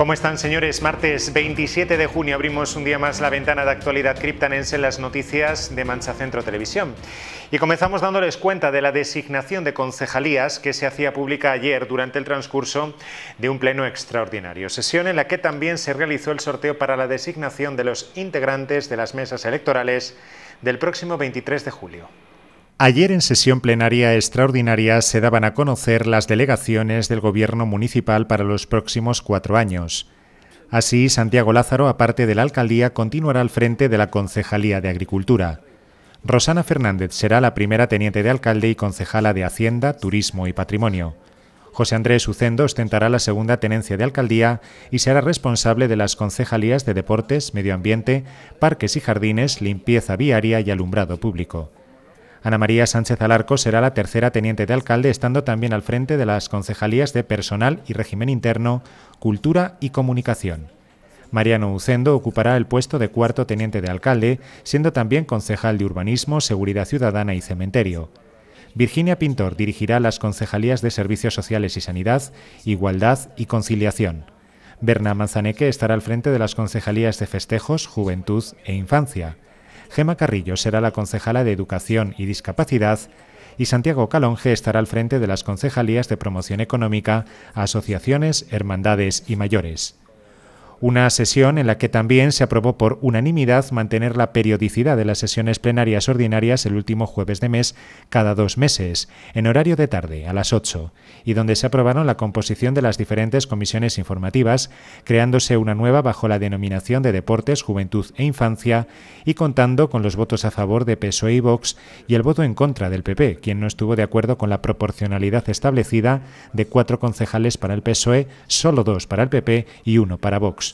¿Cómo están, señores? Martes 27 de junio abrimos un día más la ventana de actualidad criptanense en las noticias de Mancha Centro Televisión. Y comenzamos dándoles cuenta de la designación de concejalías que se hacía pública ayer durante el transcurso de un pleno extraordinario. Sesión en la que también se realizó el sorteo para la designación de los integrantes de las mesas electorales del próximo 23 de julio. Ayer en sesión plenaria extraordinaria se daban a conocer las delegaciones del Gobierno municipal para los próximos cuatro años. Así, Santiago Lázaro, aparte de la alcaldía, continuará al frente de la Concejalía de Agricultura. Rosana Fernández será la primera teniente de alcalde y concejala de Hacienda, Turismo y Patrimonio. José Andrés Ucendo ostentará la segunda tenencia de alcaldía y será responsable de las concejalías de Deportes, Medio Ambiente, Parques y Jardines, Limpieza Viaria y Alumbrado Público. Ana María Sánchez Alarco será la tercera teniente de alcalde, estando también al frente de las concejalías de Personal y Régimen Interno, Cultura y Comunicación. Mariano Ucendo ocupará el puesto de cuarto teniente de alcalde, siendo también concejal de Urbanismo, Seguridad Ciudadana y Cementerio. Virginia Pintor dirigirá las concejalías de Servicios Sociales y Sanidad, Igualdad y Conciliación. Berna Manzaneque estará al frente de las concejalías de Festejos, Juventud e Infancia. Gema Carrillo será la concejala de Educación y Discapacidad y Santiago Calonge estará al frente de las concejalías de promoción económica, asociaciones, hermandades y mayores una sesión en la que también se aprobó por unanimidad mantener la periodicidad de las sesiones plenarias ordinarias el último jueves de mes cada dos meses, en horario de tarde, a las 8, y donde se aprobaron la composición de las diferentes comisiones informativas, creándose una nueva bajo la denominación de Deportes, Juventud e Infancia y contando con los votos a favor de PSOE y Vox y el voto en contra del PP, quien no estuvo de acuerdo con la proporcionalidad establecida de cuatro concejales para el PSOE, solo dos para el PP y uno para Vox.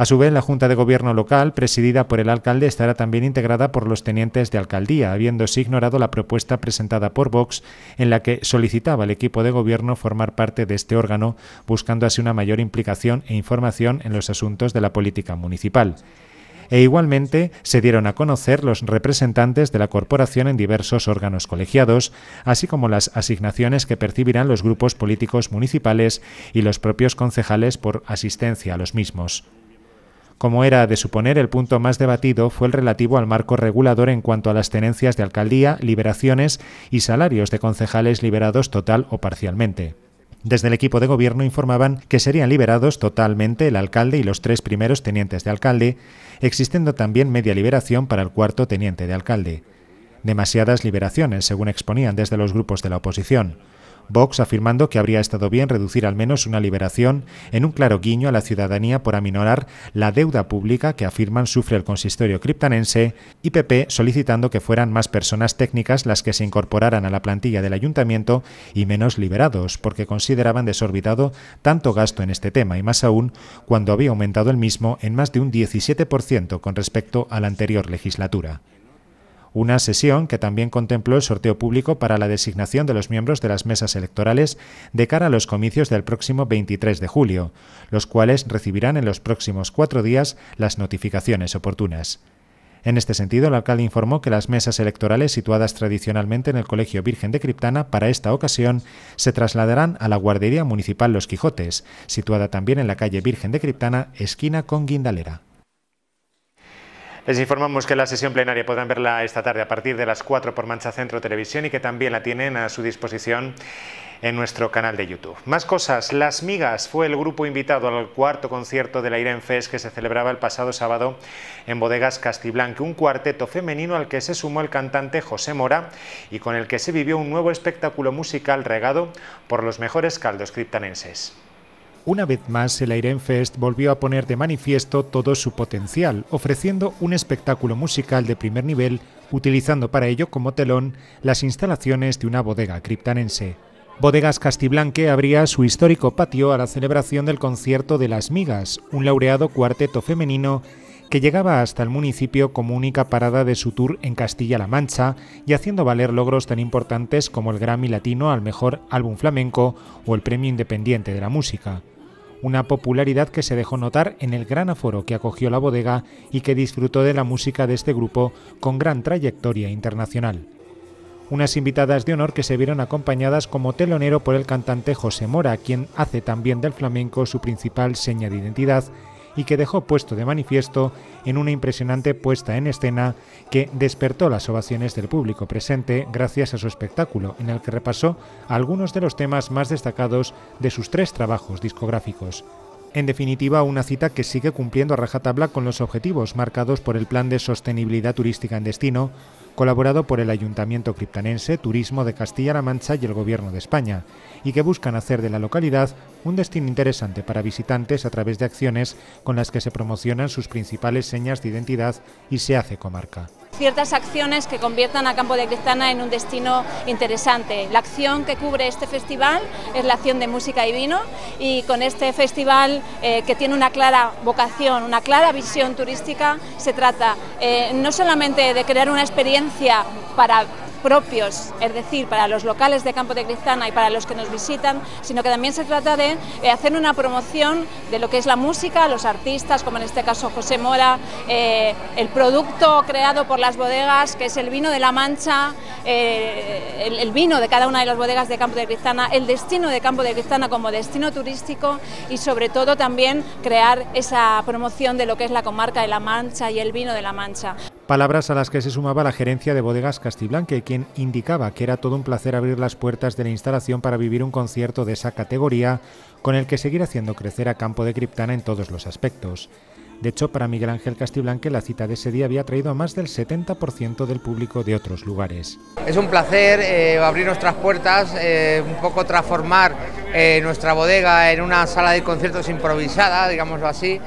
A su vez, la Junta de Gobierno local, presidida por el alcalde, estará también integrada por los tenientes de alcaldía, habiéndose ignorado la propuesta presentada por Vox, en la que solicitaba al equipo de gobierno formar parte de este órgano, buscando así una mayor implicación e información en los asuntos de la política municipal e igualmente se dieron a conocer los representantes de la corporación en diversos órganos colegiados, así como las asignaciones que percibirán los grupos políticos municipales y los propios concejales por asistencia a los mismos. Como era de suponer, el punto más debatido fue el relativo al marco regulador en cuanto a las tenencias de alcaldía, liberaciones y salarios de concejales liberados total o parcialmente. Desde el equipo de gobierno informaban que serían liberados totalmente el alcalde y los tres primeros tenientes de alcalde, existiendo también media liberación para el cuarto teniente de alcalde. Demasiadas liberaciones, según exponían desde los grupos de la oposición. Vox afirmando que habría estado bien reducir al menos una liberación en un claro guiño a la ciudadanía por aminorar la deuda pública que afirman sufre el consistorio criptanense y PP solicitando que fueran más personas técnicas las que se incorporaran a la plantilla del ayuntamiento y menos liberados, porque consideraban desorbitado tanto gasto en este tema y más aún cuando había aumentado el mismo en más de un 17% con respecto a la anterior legislatura una sesión que también contempló el sorteo público para la designación de los miembros de las mesas electorales de cara a los comicios del próximo 23 de julio, los cuales recibirán en los próximos cuatro días las notificaciones oportunas. En este sentido, el alcalde informó que las mesas electorales situadas tradicionalmente en el Colegio Virgen de Criptana para esta ocasión se trasladarán a la Guardería Municipal Los Quijotes, situada también en la calle Virgen de Criptana, esquina con Guindalera. Les informamos que la sesión plenaria podrán verla esta tarde a partir de las 4 por Mancha Centro Televisión y que también la tienen a su disposición en nuestro canal de YouTube. Más cosas, Las Migas fue el grupo invitado al cuarto concierto de la Irene Fest que se celebraba el pasado sábado en Bodegas Castiblanque, un cuarteto femenino al que se sumó el cantante José Mora y con el que se vivió un nuevo espectáculo musical regado por los mejores caldos criptanenses. Una vez más, el Fest volvió a poner de manifiesto todo su potencial, ofreciendo un espectáculo musical de primer nivel, utilizando para ello como telón las instalaciones de una bodega criptanense. Bodegas Castiblanque abría su histórico patio a la celebración del concierto de Las Migas, un laureado cuarteto femenino que llegaba hasta el municipio como única parada de su tour en Castilla-La Mancha y haciendo valer logros tan importantes como el Grammy Latino al Mejor Álbum Flamenco o el Premio Independiente de la Música una popularidad que se dejó notar en el gran aforo que acogió la bodega y que disfrutó de la música de este grupo con gran trayectoria internacional. Unas invitadas de honor que se vieron acompañadas como telonero por el cantante José Mora, quien hace también del flamenco su principal seña de identidad y que dejó puesto de manifiesto en una impresionante puesta en escena que despertó las ovaciones del público presente gracias a su espectáculo en el que repasó algunos de los temas más destacados de sus tres trabajos discográficos. En definitiva, una cita que sigue cumpliendo a rajatabla con los objetivos marcados por el Plan de Sostenibilidad Turística en Destino, colaborado por el Ayuntamiento Criptanense, Turismo de Castilla-La Mancha y el Gobierno de España, y que buscan hacer de la localidad un destino interesante para visitantes a través de acciones con las que se promocionan sus principales señas de identidad y se hace comarca ciertas acciones que conviertan a Campo de Cristana en un destino interesante. La acción que cubre este festival es la acción de música y vino y con este festival eh, que tiene una clara vocación, una clara visión turística, se trata eh, no solamente de crear una experiencia para propios, es decir, para los locales de Campo de Cristana y para los que nos visitan, sino que también se trata de eh, hacer una promoción de lo que es la música, los artistas, como en este caso José Mora, eh, el producto creado por las bodegas, que es el vino de La Mancha, eh, el, el, vino de cada una de las bodegas de Campo de Cristana, el destino de Campo de Cristana como destino turístico y sobre todo también crear esa promoción de lo que es la comarca de La Mancha y el vino de La Mancha. Palabras a las que se sumaba la gerencia de bodegas Castiblanque, quien indicaba que era todo un placer abrir las puertas de la instalación para vivir un concierto de esa categoría, con el que seguir haciendo crecer a Campo de Criptana en todos los aspectos. De hecho, para Miguel Ángel Castiblanque, la cita de ese día había traído a más del 70% del público de otros lugares. Es un placer eh, abrir nuestras puertas, eh, un poco transformar eh, nuestra bodega en una sala de conciertos improvisada, digámoslo así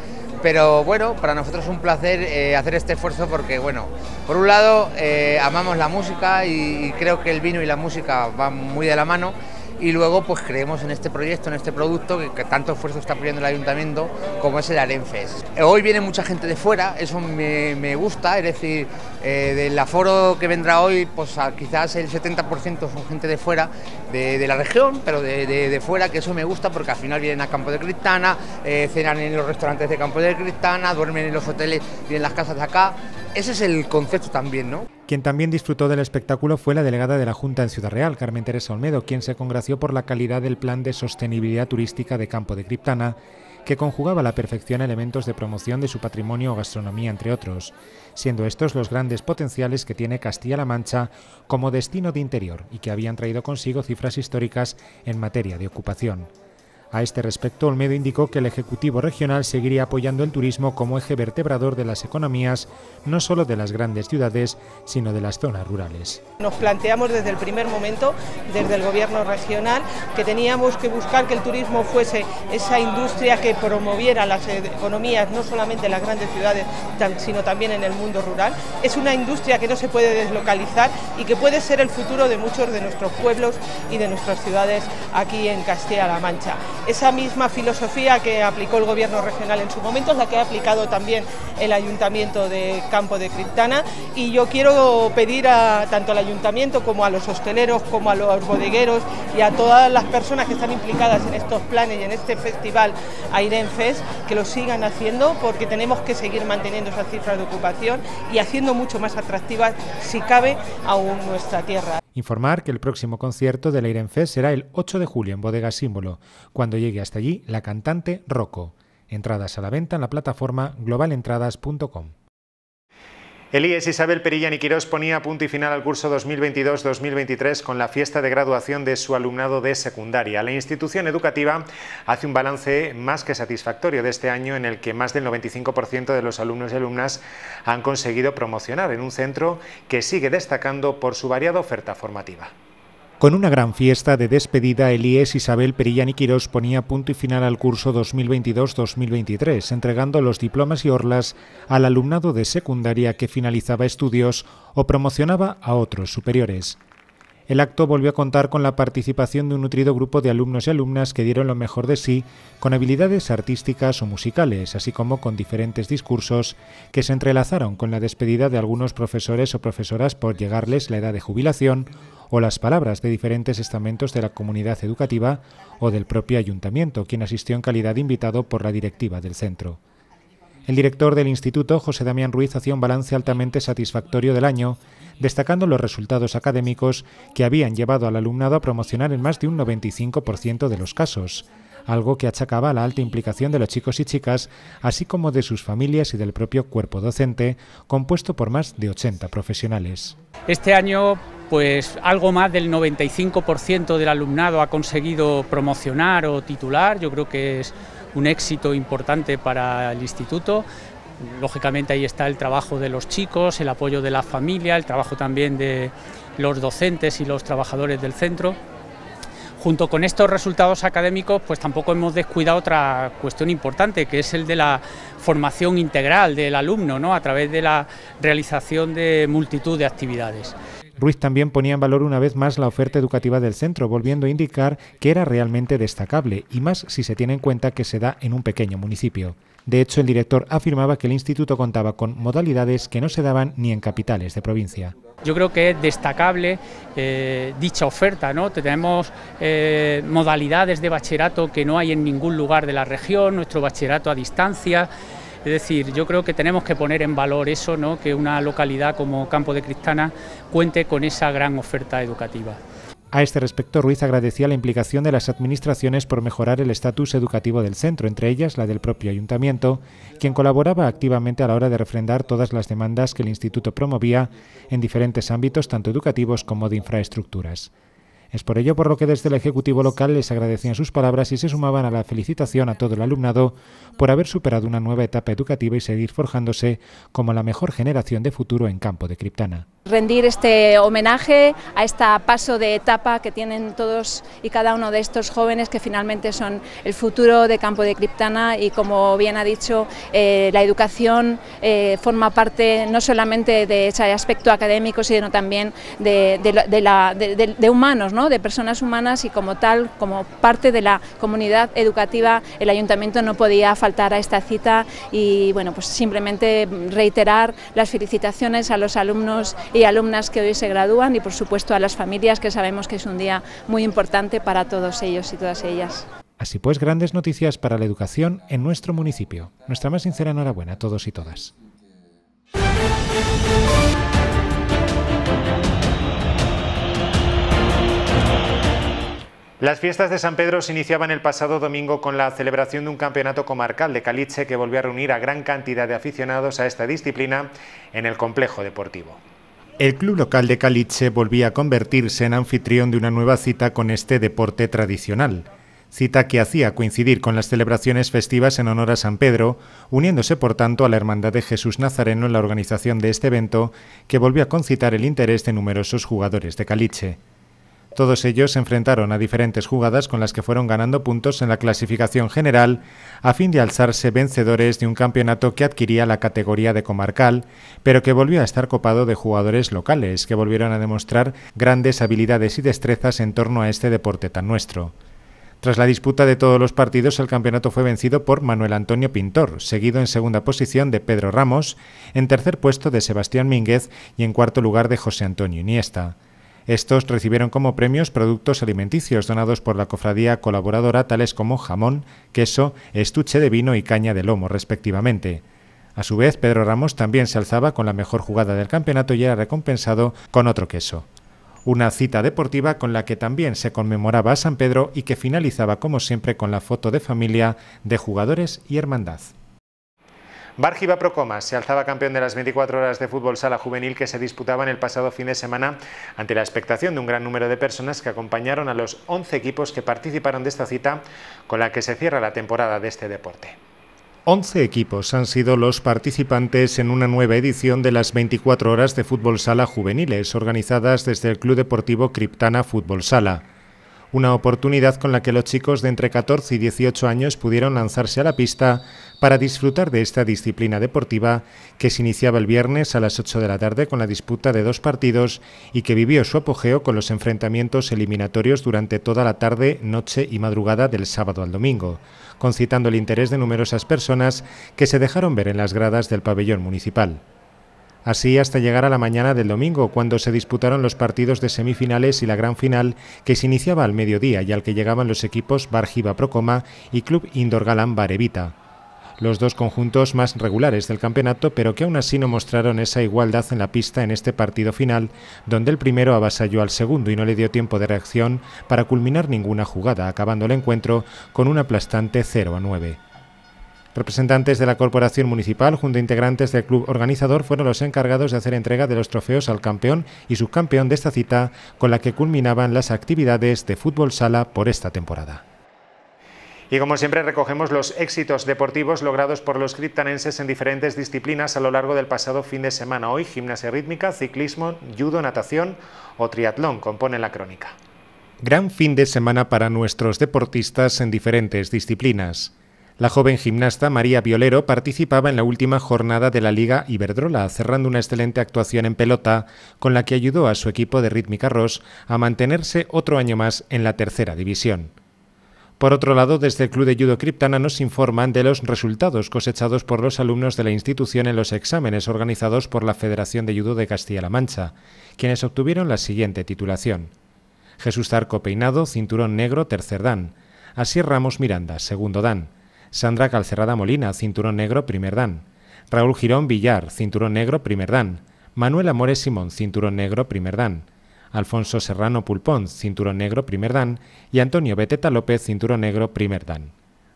pero bueno, para nosotros es un placer eh, hacer este esfuerzo porque, bueno, por un lado eh, amamos la música y creo que el vino y la música van muy de la mano y luego pues creemos en este proyecto, en este producto que, tanto esfuerzo está poniendo el ayuntamiento como es el Arenfes... Hoy viene mucha gente de fuera, eso me, gusta, es decir, eh, del aforo que vendrá hoy, pues quizás el 70% son gente de fuera, de, la región, pero de, fuera, que eso me gusta porque al final vienen a Campo de Cristana, eh, cenan en los restaurantes de Campo de Cristana, duermen en los hoteles y en las casas de acá. Ese es el concepto también, ¿no? Quien también disfrutó del espectáculo fue la delegada de la Junta en Ciudad Real, Carmen Teresa Olmedo, quien se congració por la calidad del plan de sostenibilidad turística de Campo de Criptana, que conjugaba a la perfección elementos de promoción de su patrimonio o gastronomía, entre otros, siendo estos los grandes potenciales que tiene Castilla-La Mancha como destino de interior y que habían traído consigo cifras históricas en materia de ocupación. A este respecto, Olmedo indicó que el Ejecutivo Regional seguiría apoyando el turismo como eje vertebrador de las economías, no solo de las grandes ciudades, sino de las zonas rurales. Nos planteamos desde el primer momento, desde el Gobierno regional, que teníamos que buscar que el turismo fuese esa industria que promoviera las economías, no solamente en las grandes ciudades, sino también en el mundo rural. Es una industria que no se puede deslocalizar y que puede ser el futuro de muchos de nuestros pueblos y de nuestras ciudades aquí en Castilla-La Mancha. Esa misma filosofía que aplicó el gobierno regional en su momento es la que ha aplicado también el ayuntamiento de Campo de Criptana y yo quiero pedir a, tanto al ayuntamiento como a los hosteleros, como a los bodegueros y a todas las personas que están implicadas en estos planes y en este festival airenfes que lo sigan haciendo porque tenemos que seguir manteniendo esas cifras de ocupación y haciendo mucho más atractivas si cabe aún nuestra tierra. Informar que el próximo concierto de la Fest será el 8 de julio en Bodega Símbolo, cuando llegue hasta allí la cantante Rocco. Entradas a la venta en la plataforma globalentradas.com. Elías Isabel perilla y ponía punto y final al curso 2022-2023 con la fiesta de graduación de su alumnado de secundaria. La institución educativa hace un balance más que satisfactorio de este año en el que más del 95% de los alumnos y alumnas han conseguido promocionar en un centro que sigue destacando por su variada oferta formativa. Con una gran fiesta de despedida, el IES Isabel Perillán y Quirós ponía punto y final al curso 2022-2023, entregando los diplomas y orlas al alumnado de secundaria que finalizaba estudios o promocionaba a otros superiores. El acto volvió a contar con la participación de un nutrido grupo de alumnos y alumnas que dieron lo mejor de sí con habilidades artísticas o musicales, así como con diferentes discursos que se entrelazaron con la despedida de algunos profesores o profesoras por llegarles la edad de jubilación o las palabras de diferentes estamentos de la comunidad educativa o del propio ayuntamiento, quien asistió en calidad de invitado por la directiva del centro. El director del instituto, José Damián Ruiz, hacía un balance altamente satisfactorio del año, destacando los resultados académicos que habían llevado al alumnado a promocionar en más de un 95% de los casos, algo que achacaba a la alta implicación de los chicos y chicas, así como de sus familias y del propio cuerpo docente, compuesto por más de 80 profesionales. Este año, pues algo más del 95% del alumnado ha conseguido promocionar o titular, yo creo que es un éxito importante para el instituto. Lógicamente ahí está el trabajo de los chicos, el apoyo de la familia, el trabajo también de los docentes y los trabajadores del centro junto con estos resultados académicos, pues tampoco hemos descuidado otra cuestión importante, que es el de la formación integral del alumno, ¿no? a través de la realización de multitud de actividades. Ruiz también ponía en valor una vez más la oferta educativa del centro, volviendo a indicar que era realmente destacable, y más si se tiene en cuenta que se da en un pequeño municipio. De hecho, el director afirmaba que el instituto contaba con modalidades que no se daban ni en capitales de provincia. Yo creo que es destacable eh, dicha oferta, ¿no? Tenemos eh, modalidades de bachillerato que no hay en ningún lugar de la región, nuestro bachillerato a distancia. Es decir, yo creo que tenemos que poner en valor eso, ¿no? que una localidad como Campo de Cristana cuente con esa gran oferta educativa. A este respecto, Ruiz agradecía la implicación de las administraciones por mejorar el estatus educativo del centro, entre ellas la del propio ayuntamiento, quien colaboraba activamente a la hora de refrendar todas las demandas que el instituto promovía en diferentes ámbitos, tanto educativos como de infraestructuras. Es por ello por lo que desde el Ejecutivo local les agradecían sus palabras y se sumaban a la felicitación a todo el alumnado por haber superado una nueva etapa educativa y seguir forjándose como la mejor generación de futuro en campo de Criptana. Rendir este homenaje a este paso de etapa que tienen todos y cada uno de estos jóvenes que finalmente son el futuro de campo de Criptana y como bien ha dicho, eh, la educación eh, forma parte no solamente de ese aspecto académico, sino también de, de humanos, ¿no? de personas humanas y como tal, como parte de la comunidad educativa, el ayuntamiento no podía faltar a esta cita y bueno, pues simplemente reiterar las felicitaciones a los alumnos y alumnas que hoy se gradúan y por supuesto a las familias que sabemos que es un día muy importante para todos ellos y todas ellas. Así pues, grandes noticias para la educación en nuestro municipio. Nuestra más sincera enhorabuena a todos y todas. Las fiestas de San Pedro se iniciaban el pasado domingo con la celebración de un campeonato comarcal de Caliche que volvió a reunir a gran cantidad de aficionados a esta disciplina en el complejo deportivo. El club local de Caliche volvía a convertirse en anfitrión de una nueva cita con este deporte tradicional. Cita que hacía coincidir con las celebraciones festivas en honor a San Pedro, uniéndose por tanto a la Hermandad de Jesús Nazareno en la organización de este evento, que volvió a concitar el interés de numerosos jugadores de Caliche. Todos ellos se enfrentaron a diferentes jugadas con las que fueron ganando puntos en la clasificación general a fin de alzarse vencedores de un campeonato que adquiría la categoría de comarcal, pero que volvió a estar copado de jugadores locales que volvieron a demostrar grandes habilidades y destrezas en torno a este deporte tan nuestro. Tras la disputa de todos los partidos, el campeonato fue vencido por Manuel Antonio Pintor, seguido en segunda posición de Pedro Ramos, en tercer puesto de Sebastián Mínguez y en cuarto lugar de José Antonio Iniesta. Estos recibieron como premios productos alimenticios donados por la cofradía colaboradora tales como jamón, queso, estuche de vino y caña de lomo, respectivamente. A su vez, Pedro Ramos también se alzaba con la mejor jugada del campeonato y era recompensado con otro queso. Una cita deportiva con la que también se conmemoraba a San Pedro y que finalizaba como siempre con la foto de familia de jugadores y hermandad. Barjiva Procomas se alzaba campeón de las 24 horas de fútbol sala juvenil que se disputaban el pasado fin de semana ante la expectación de un gran número de personas que acompañaron a los 11 equipos que participaron de esta cita con la que se cierra la temporada de este deporte. 11 equipos han sido los participantes en una nueva edición de las 24 horas de fútbol sala juveniles organizadas desde el Club Deportivo Criptana Fútbol Sala una oportunidad con la que los chicos de entre 14 y 18 años pudieron lanzarse a la pista para disfrutar de esta disciplina deportiva que se iniciaba el viernes a las 8 de la tarde con la disputa de dos partidos y que vivió su apogeo con los enfrentamientos eliminatorios durante toda la tarde, noche y madrugada del sábado al domingo, concitando el interés de numerosas personas que se dejaron ver en las gradas del pabellón municipal así hasta llegar a la mañana del domingo, cuando se disputaron los partidos de semifinales y la gran final, que se iniciaba al mediodía y al que llegaban los equipos Barjiva Procoma y Club Indorgalan Barevita. Los dos conjuntos más regulares del campeonato, pero que aún así no mostraron esa igualdad en la pista en este partido final, donde el primero avasalló al segundo y no le dio tiempo de reacción para culminar ninguna jugada, acabando el encuentro con un aplastante 0 a 9. Representantes de la Corporación Municipal junto a integrantes del club organizador fueron los encargados de hacer entrega de los trofeos al campeón y subcampeón de esta cita, con la que culminaban las actividades de fútbol sala por esta temporada. Y como siempre recogemos los éxitos deportivos logrados por los criptanenses en diferentes disciplinas a lo largo del pasado fin de semana. Hoy gimnasia rítmica, ciclismo, judo, natación o triatlón componen la crónica. Gran fin de semana para nuestros deportistas en diferentes disciplinas. La joven gimnasta María Violero participaba en la última jornada de la Liga Iberdrola, cerrando una excelente actuación en pelota, con la que ayudó a su equipo de Rítmica Ross a mantenerse otro año más en la tercera división. Por otro lado, desde el Club de Judo Criptana nos informan de los resultados cosechados por los alumnos de la institución en los exámenes organizados por la Federación de Judo de Castilla-La Mancha, quienes obtuvieron la siguiente titulación. Jesús Zarco Peinado, cinturón negro, tercer dan. Así Ramos Miranda, segundo dan. Sandra Calcerrada Molina, cinturón negro primer dan. Raúl Girón Villar, cinturón negro primer dan. Manuel Amores Simón, cinturón negro primer dan. Alfonso Serrano Pulpón, cinturón negro primer dan. Y Antonio Beteta López, cinturón negro primer dan.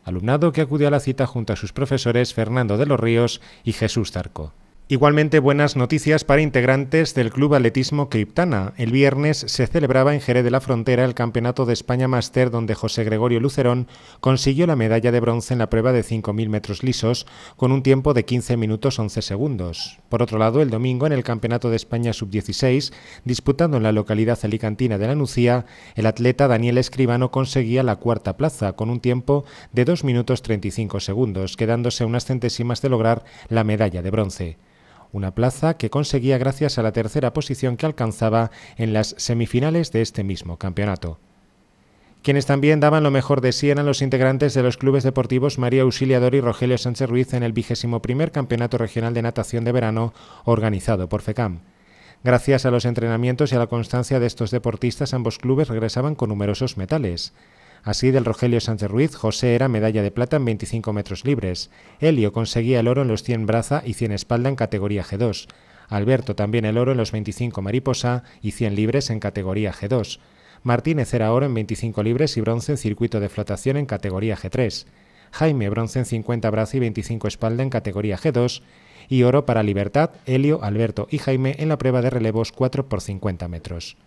Alumnado que acudió a la cita junto a sus profesores Fernando de los Ríos y Jesús Zarco. Igualmente buenas noticias para integrantes del Club Atletismo Criptana. El viernes se celebraba en Jerez de la Frontera el Campeonato de España Master donde José Gregorio Lucerón consiguió la medalla de bronce en la prueba de 5.000 metros lisos con un tiempo de 15 minutos 11 segundos. Por otro lado, el domingo en el Campeonato de España Sub-16, disputado en la localidad alicantina de La Nucía, el atleta Daniel Escribano conseguía la cuarta plaza con un tiempo de 2 minutos 35 segundos, quedándose unas centésimas de lograr la medalla de bronce una plaza que conseguía gracias a la tercera posición que alcanzaba en las semifinales de este mismo campeonato. Quienes también daban lo mejor de sí eran los integrantes de los clubes deportivos María Auxiliador y Rogelio Sánchez Ruiz en el vigésimo primer Campeonato Regional de Natación de Verano organizado por FECAM. Gracias a los entrenamientos y a la constancia de estos deportistas, ambos clubes regresaban con numerosos metales. Así, del Rogelio Sánchez Ruiz, José era medalla de plata en 25 metros libres. Helio conseguía el oro en los 100 braza y 100 espalda en categoría G2. Alberto también el oro en los 25 mariposa y 100 libres en categoría G2. Martínez era oro en 25 libres y bronce en circuito de flotación en categoría G3. Jaime bronce en 50 braza y 25 espalda en categoría G2 y oro para Libertad, Helio, Alberto y Jaime en la prueba de relevos 4 por 50 metros.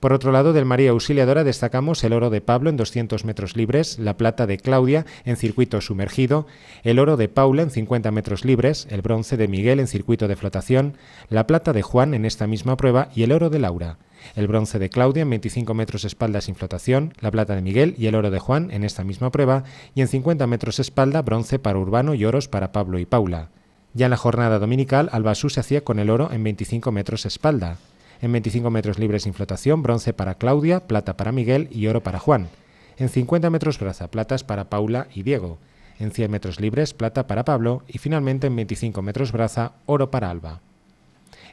Por otro lado, del María Auxiliadora destacamos el oro de Pablo en 200 metros libres, la plata de Claudia en circuito sumergido, el oro de Paula en 50 metros libres, el bronce de Miguel en circuito de flotación, la plata de Juan en esta misma prueba y el oro de Laura. El bronce de Claudia en 25 metros espalda sin flotación, la plata de Miguel y el oro de Juan en esta misma prueba y en 50 metros espalda bronce para Urbano y oros para Pablo y Paula. Ya en la jornada dominical, Albasú se hacía con el oro en 25 metros espalda. En 25 metros libres sin flotación, bronce para Claudia, plata para Miguel y oro para Juan. En 50 metros braza, platas para Paula y Diego. En 100 metros libres, plata para Pablo y finalmente en 25 metros braza, oro para Alba.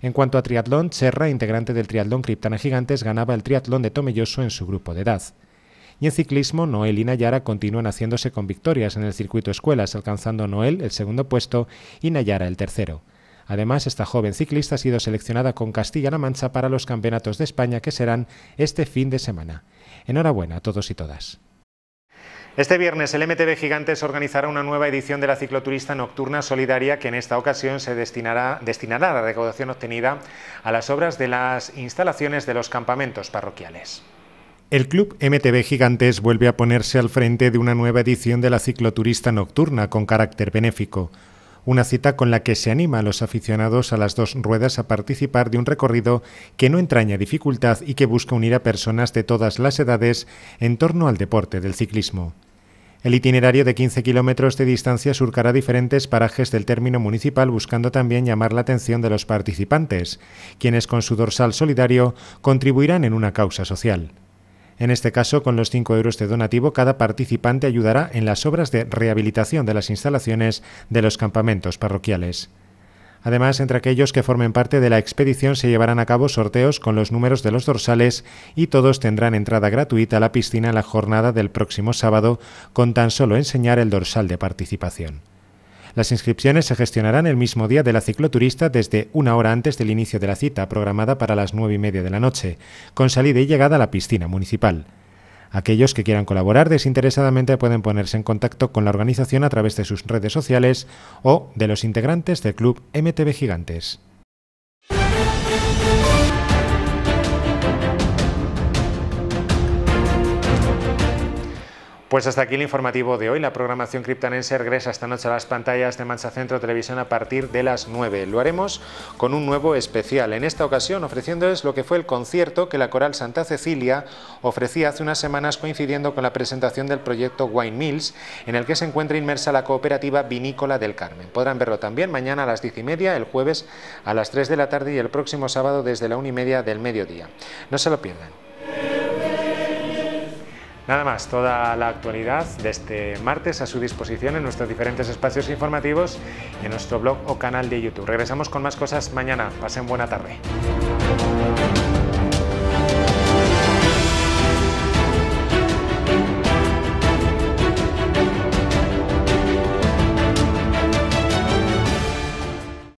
En cuanto a triatlón, Serra, integrante del triatlón Criptana Gigantes, ganaba el triatlón de Tomelloso en su grupo de edad. Y en ciclismo, Noel y Nayara continúan haciéndose con victorias en el circuito escuelas, alcanzando Noel el segundo puesto y Nayara el tercero. Además, esta joven ciclista ha sido seleccionada con Castilla-La Mancha para los Campeonatos de España que serán este fin de semana. Enhorabuena a todos y todas. Este viernes el MTB Gigantes organizará una nueva edición de la cicloturista nocturna solidaria que en esta ocasión se destinará, a la recaudación obtenida a las obras de las instalaciones de los campamentos parroquiales. El Club MTB Gigantes vuelve a ponerse al frente de una nueva edición de la cicloturista nocturna con carácter benéfico una cita con la que se anima a los aficionados a las dos ruedas a participar de un recorrido que no entraña dificultad y que busca unir a personas de todas las edades en torno al deporte del ciclismo. El itinerario de 15 kilómetros de distancia surcará diferentes parajes del término municipal buscando también llamar la atención de los participantes, quienes con su dorsal solidario contribuirán en una causa social. En este caso, con los 5 euros de donativo, cada participante ayudará en las obras de rehabilitación de las instalaciones de los campamentos parroquiales. Además, entre aquellos que formen parte de la expedición se llevarán a cabo sorteos con los números de los dorsales y todos tendrán entrada gratuita a la piscina en la jornada del próximo sábado con tan solo enseñar el dorsal de participación. Las inscripciones se gestionarán el mismo día de la cicloturista desde una hora antes del inicio de la cita, programada para las nueve y media de la noche, con salida y llegada a la piscina municipal. Aquellos que quieran colaborar desinteresadamente pueden ponerse en contacto con la organización a través de sus redes sociales o de los integrantes del Club MTB Gigantes. Pues hasta aquí el informativo de hoy. La programación criptanense regresa esta noche a las pantallas de Mancha Centro Televisión a partir de las 9. Lo haremos con un nuevo especial, en esta ocasión ofreciéndoles lo que fue el concierto que la Coral Santa Cecilia ofrecía hace unas semanas coincidiendo con la presentación del proyecto Wine Mills, en el que se encuentra inmersa la cooperativa vinícola del Carmen. Podrán verlo también mañana a las 10 y media, el jueves a las 3 de la tarde y el próximo sábado desde la 1 y media del mediodía. No se lo pierdan. Nada más, toda la actualidad de este martes a su disposición en nuestros diferentes espacios informativos en nuestro blog o canal de YouTube. Regresamos con más cosas mañana. Pasen buena tarde.